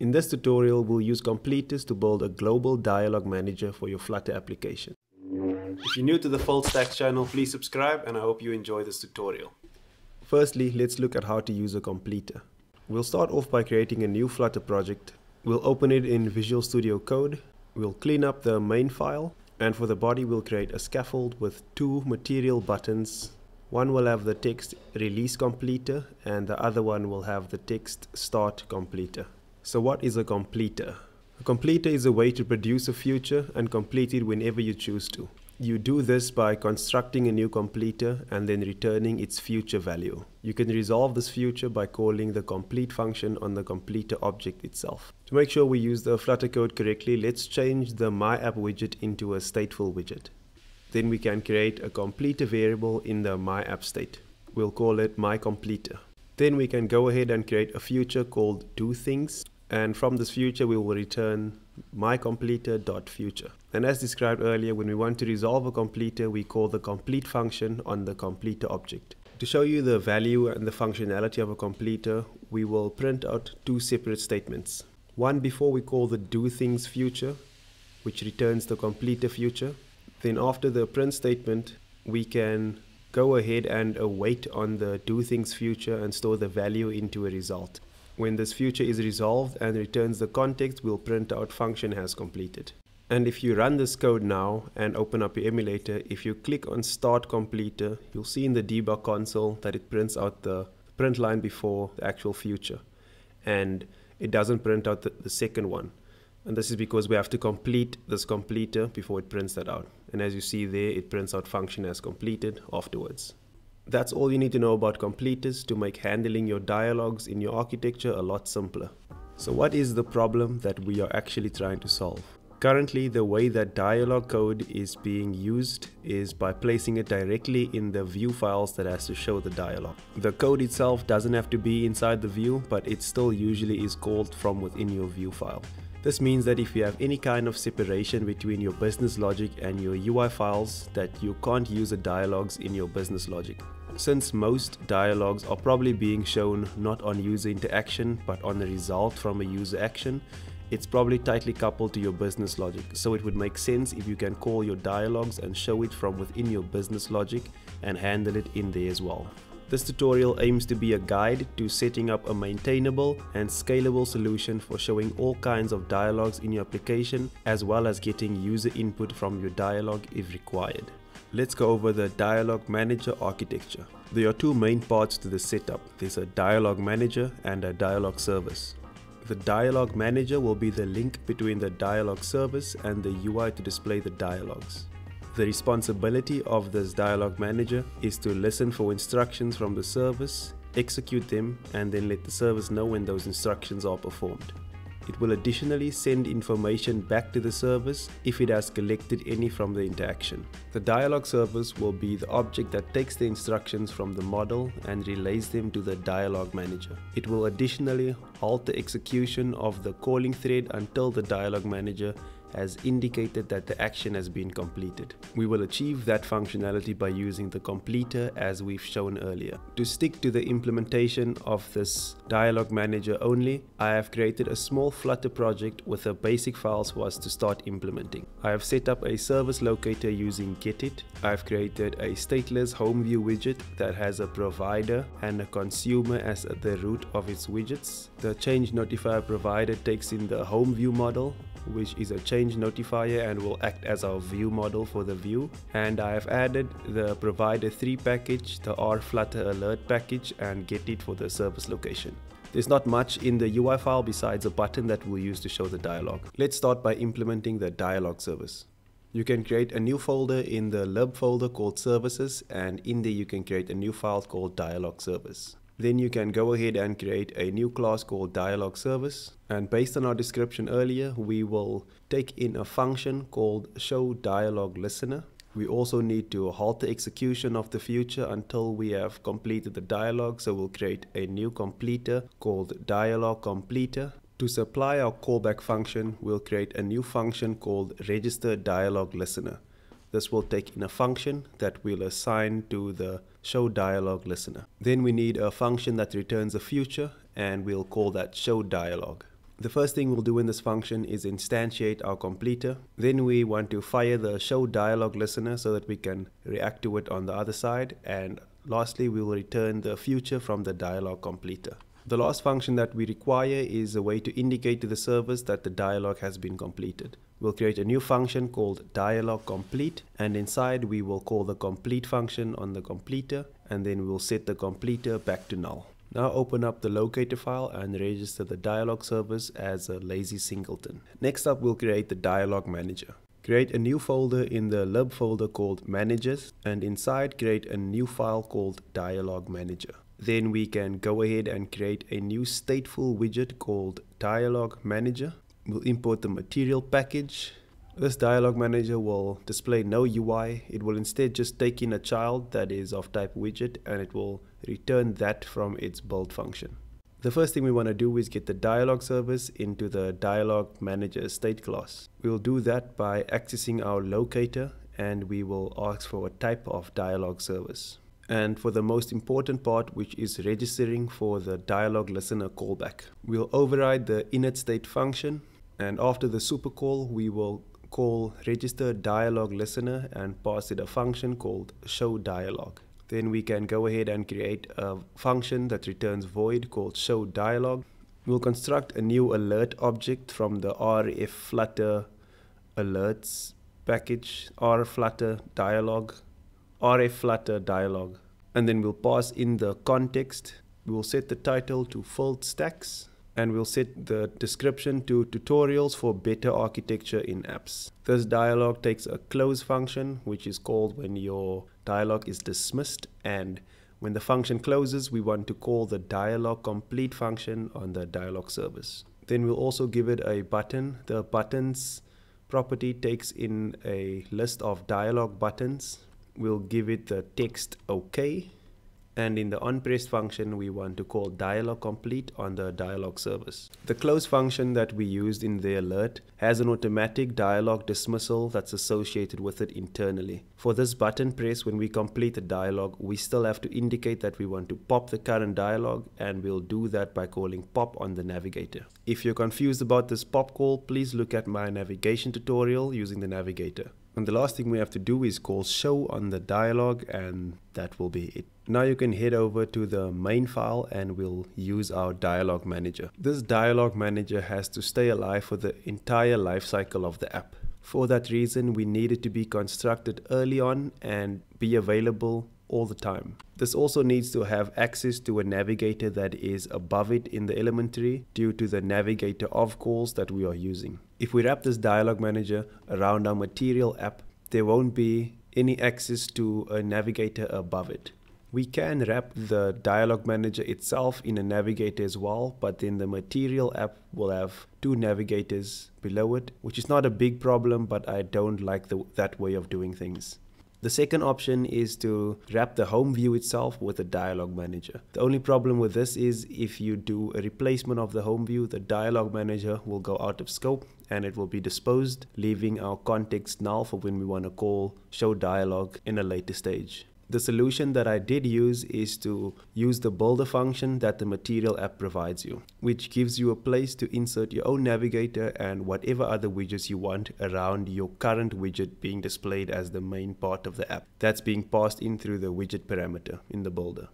In this tutorial, we'll use Completus to build a global dialog manager for your Flutter application. If you're new to the Full Stacks channel, please subscribe and I hope you enjoy this tutorial. Firstly, let's look at how to use a completer. We'll start off by creating a new Flutter project. We'll open it in Visual Studio Code. We'll clean up the main file. And for the body, we'll create a scaffold with two material buttons. One will have the text release completer and the other one will have the text start completer. So what is a completer? A completer is a way to produce a future and complete it whenever you choose to. You do this by constructing a new completer and then returning its future value. You can resolve this future by calling the complete function on the completer object itself. To make sure we use the Flutter code correctly, let's change the MyApp widget into a stateful widget. Then we can create a completer variable in the MyApp state. We'll call it myCompleter. Then we can go ahead and create a future called doThings and from this future, we will return myCompleter.future. And as described earlier, when we want to resolve a completer, we call the complete function on the completer object. To show you the value and the functionality of a completer, we will print out two separate statements. One before we call the do things future, which returns the completer future. Then after the print statement, we can go ahead and await on the do things future and store the value into a result. When this future is resolved and returns the context, we'll print out function has completed. And if you run this code now and open up your emulator, if you click on start completer, you'll see in the debug console that it prints out the print line before the actual future. And it doesn't print out the, the second one. And this is because we have to complete this completer before it prints that out. And as you see there, it prints out function as completed afterwards. That's all you need to know about completers to make handling your dialogues in your architecture a lot simpler. So what is the problem that we are actually trying to solve? Currently, the way that dialog code is being used is by placing it directly in the view files that has to show the dialog. The code itself doesn't have to be inside the view, but it still usually is called from within your view file. This means that if you have any kind of separation between your business logic and your UI files, that you can't use the dialogs in your business logic. Since most dialogues are probably being shown not on user interaction but on the result from a user action, it's probably tightly coupled to your business logic, so it would make sense if you can call your dialogues and show it from within your business logic and handle it in there as well. This tutorial aims to be a guide to setting up a maintainable and scalable solution for showing all kinds of dialogues in your application as well as getting user input from your dialogue if required. Let's go over the Dialog Manager architecture. There are two main parts to the setup. There's a Dialog Manager and a Dialog Service. The Dialog Manager will be the link between the Dialog Service and the UI to display the dialogues. The responsibility of this Dialog Manager is to listen for instructions from the service, execute them, and then let the service know when those instructions are performed. It will additionally send information back to the service if it has collected any from the interaction. The dialog service will be the object that takes the instructions from the model and relays them to the dialog manager. It will additionally halt the execution of the calling thread until the dialog manager has indicated that the action has been completed. We will achieve that functionality by using the completer as we've shown earlier. To stick to the implementation of this dialog manager only, I have created a small Flutter project with the basic files for us to start implementing. I have set up a service locator using Getit. I've created a stateless home view widget that has a provider and a consumer as the root of its widgets. The change notifier provider takes in the home view model which is a change notifier and will act as our view model for the view. And I have added the provider 3 package, the Flutter alert package and get it for the service location. There's not much in the UI file besides a button that we'll use to show the dialog. Let's start by implementing the dialog service. You can create a new folder in the lib folder called services and in there you can create a new file called dialog service. Then you can go ahead and create a new class called dialog service. And based on our description earlier, we will take in a function called show dialog listener. We also need to halt the execution of the future until we have completed the dialog. So we'll create a new completer called dialog completer. To supply our callback function, we'll create a new function called register dialog listener. This will take in a function that we'll assign to the show dialog listener. Then we need a function that returns a future and we'll call that show dialog. The first thing we'll do in this function is instantiate our completer. Then we want to fire the show dialog listener so that we can react to it on the other side. And lastly, we will return the future from the dialog completer. The last function that we require is a way to indicate to the service that the dialog has been completed. We'll create a new function called dialog complete and inside we will call the complete function on the completer and then we'll set the completer back to null. Now open up the locator file and register the dialog service as a lazy singleton. Next up we'll create the dialog manager. Create a new folder in the lib folder called managers and inside create a new file called dialog manager. Then we can go ahead and create a new stateful widget called dialog manager We'll import the material package. This dialog manager will display no UI. It will instead just take in a child that is of type widget and it will return that from its build function. The first thing we want to do is get the dialog service into the dialog manager state class. We'll do that by accessing our locator and we will ask for a type of dialog service. And for the most important part, which is registering for the dialog listener callback, we'll override the init state function and after the super call, we will call register dialog listener and pass it a function called show dialog. Then we can go ahead and create a function that returns void called show dialog. We'll construct a new alert object from the RF Flutter alerts package, R Flutter dialog, RF Flutter dialog. And then we'll pass in the context. We'll set the title to filled stacks and we'll set the description to tutorials for better architecture in apps. This dialog takes a close function, which is called when your dialog is dismissed and when the function closes, we want to call the dialog complete function on the dialog service. Then we'll also give it a button. The buttons property takes in a list of dialog buttons. We'll give it the text OK and in the onPress function, we want to call dialog complete on the dialog service. The close function that we used in the alert has an automatic dialog dismissal that's associated with it internally. For this button press, when we complete the dialog, we still have to indicate that we want to pop the current dialog and we'll do that by calling pop on the navigator. If you're confused about this pop call, please look at my navigation tutorial using the navigator. And the last thing we have to do is call show on the dialog and that will be it. Now you can head over to the main file and we'll use our dialog manager. This dialog manager has to stay alive for the entire lifecycle of the app. For that reason, we needed to be constructed early on and be available all the time. This also needs to have access to a navigator that is above it in the elementary due to the navigator of calls that we are using. If we wrap this dialog manager around our material app, there won't be any access to a navigator above it. We can wrap the dialog manager itself in a navigator as well, but then the material app will have two navigators below it, which is not a big problem, but I don't like the, that way of doing things. The second option is to wrap the home view itself with a dialog manager. The only problem with this is if you do a replacement of the home view, the dialog manager will go out of scope and it will be disposed, leaving our context null for when we want to call show dialog in a later stage. The solution that I did use is to use the boulder function that the material app provides you, which gives you a place to insert your own navigator and whatever other widgets you want around your current widget being displayed as the main part of the app. That's being passed in through the widget parameter in the boulder.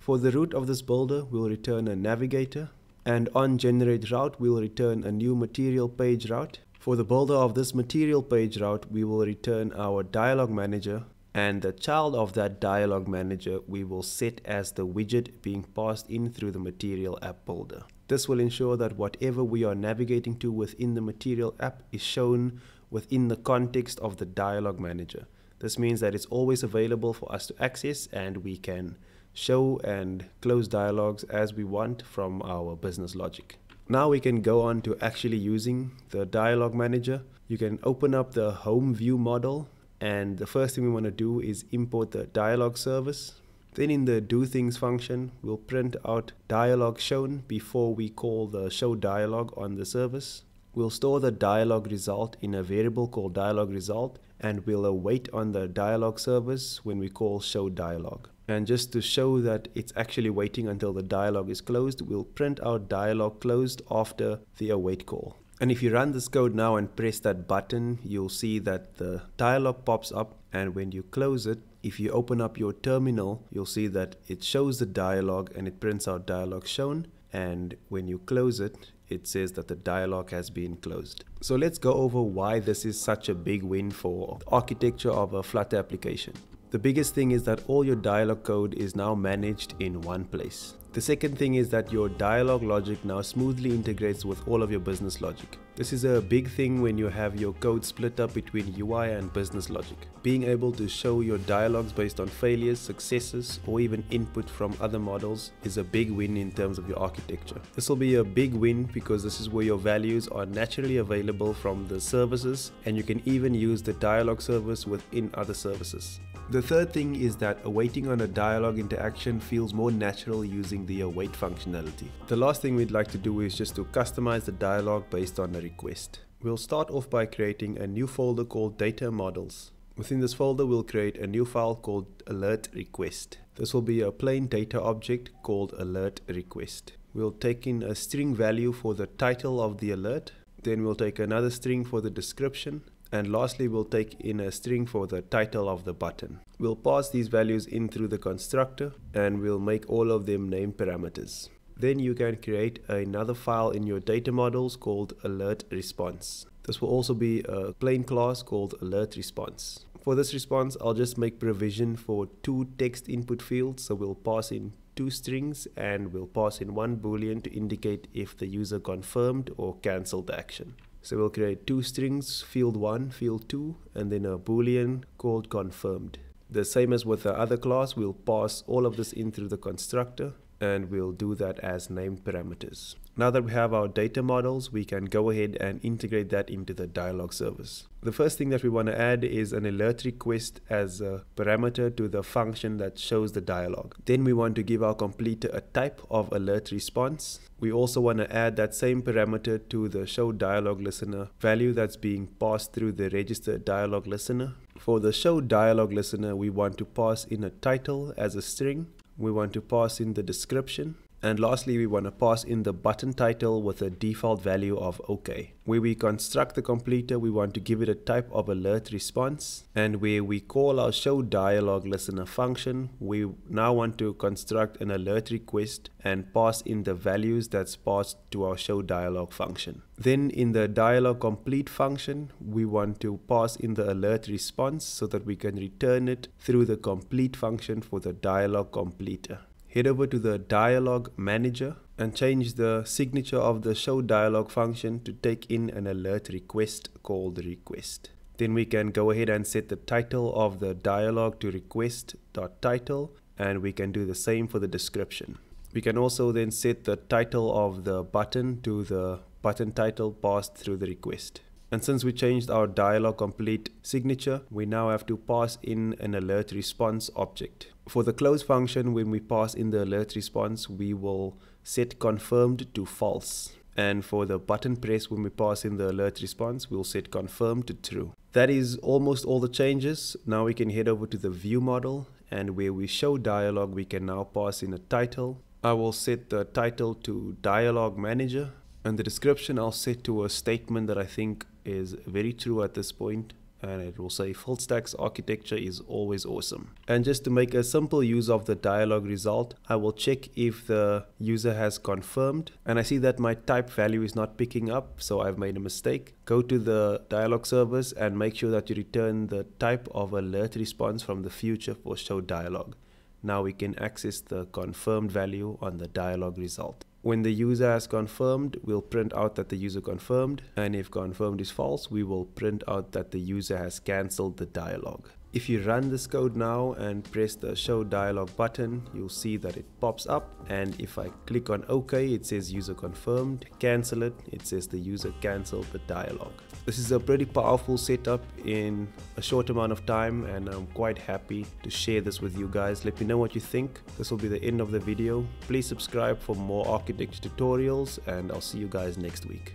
For the root of this boulder, we'll return a navigator and on generate route, we'll return a new material page route. For the boulder of this material page route, we will return our dialog manager and the child of that dialog manager we will set as the widget being passed in through the material app builder. This will ensure that whatever we are navigating to within the material app is shown within the context of the dialog manager. This means that it's always available for us to access and we can show and close dialogues as we want from our business logic. Now we can go on to actually using the dialog manager. You can open up the home view model and the first thing we want to do is import the dialog service. Then in the do things function, we'll print out dialog shown before we call the show dialog on the service. We'll store the dialog result in a variable called dialog result and we'll await on the dialog service when we call show dialog. And just to show that it's actually waiting until the dialog is closed, we'll print out dialog closed after the await call. And if you run this code now and press that button, you'll see that the dialog pops up and when you close it, if you open up your terminal, you'll see that it shows the dialog and it prints out dialog shown. And when you close it, it says that the dialog has been closed. So let's go over why this is such a big win for architecture of a Flutter application. The biggest thing is that all your dialog code is now managed in one place. The second thing is that your dialog logic now smoothly integrates with all of your business logic. This is a big thing when you have your code split up between UI and business logic. Being able to show your dialogues based on failures, successes, or even input from other models is a big win in terms of your architecture. This will be a big win because this is where your values are naturally available from the services and you can even use the dialog service within other services. The third thing is that awaiting on a dialogue interaction feels more natural using the await functionality. The last thing we'd like to do is just to customize the dialogue based on a request. We'll start off by creating a new folder called data models. Within this folder, we'll create a new file called alert request. This will be a plain data object called alert request. We'll take in a string value for the title of the alert. Then we'll take another string for the description and lastly, we'll take in a string for the title of the button. We'll pass these values in through the constructor and we'll make all of them name parameters. Then you can create another file in your data models called alert response. This will also be a plain class called alert response. For this response, I'll just make provision for two text input fields. So we'll pass in two strings and we'll pass in one boolean to indicate if the user confirmed or cancelled the action. So we'll create two strings, field 1, field 2, and then a boolean called confirmed. The same as with the other class, we'll pass all of this in through the constructor and we'll do that as named parameters. Now that we have our data models, we can go ahead and integrate that into the dialog service. The first thing that we want to add is an alert request as a parameter to the function that shows the dialog. Then we want to give our completer a type of alert response. We also want to add that same parameter to the show dialog listener value that's being passed through the register dialog listener. For the show dialog listener, we want to pass in a title as a string. We want to pass in the description and lastly, we want to pass in the button title with a default value of OK. Where we construct the completer, we want to give it a type of alert response. And where we call our show dialog listener function, we now want to construct an alert request and pass in the values that's passed to our show dialog function. Then in the dialog complete function, we want to pass in the alert response so that we can return it through the complete function for the dialog completer head over to the dialog manager and change the signature of the show dialog function to take in an alert request called request. Then we can go ahead and set the title of the dialog to request.title and we can do the same for the description. We can also then set the title of the button to the button title passed through the request. And since we changed our dialog complete signature, we now have to pass in an alert response object. For the close function, when we pass in the alert response, we will set confirmed to false. And for the button press, when we pass in the alert response, we'll set confirmed to true. That is almost all the changes. Now we can head over to the view model and where we show dialog, we can now pass in a title. I will set the title to dialog manager and the description I'll set to a statement that I think is very true at this point, and it will say full stacks architecture is always awesome. And just to make a simple use of the dialog result, I will check if the user has confirmed and I see that my type value is not picking up. So I've made a mistake. Go to the dialog service and make sure that you return the type of alert response from the future for show dialog. Now we can access the confirmed value on the dialog result. When the user has confirmed, we'll print out that the user confirmed. And if confirmed is false, we will print out that the user has cancelled the dialog. If you run this code now and press the show dialog button, you'll see that it pops up. And if I click on OK, it says user confirmed, cancel it, it says the user cancelled the dialog. This is a pretty powerful setup in a short amount of time and I'm quite happy to share this with you guys. Let me know what you think. This will be the end of the video. Please subscribe for more architecture tutorials and I'll see you guys next week.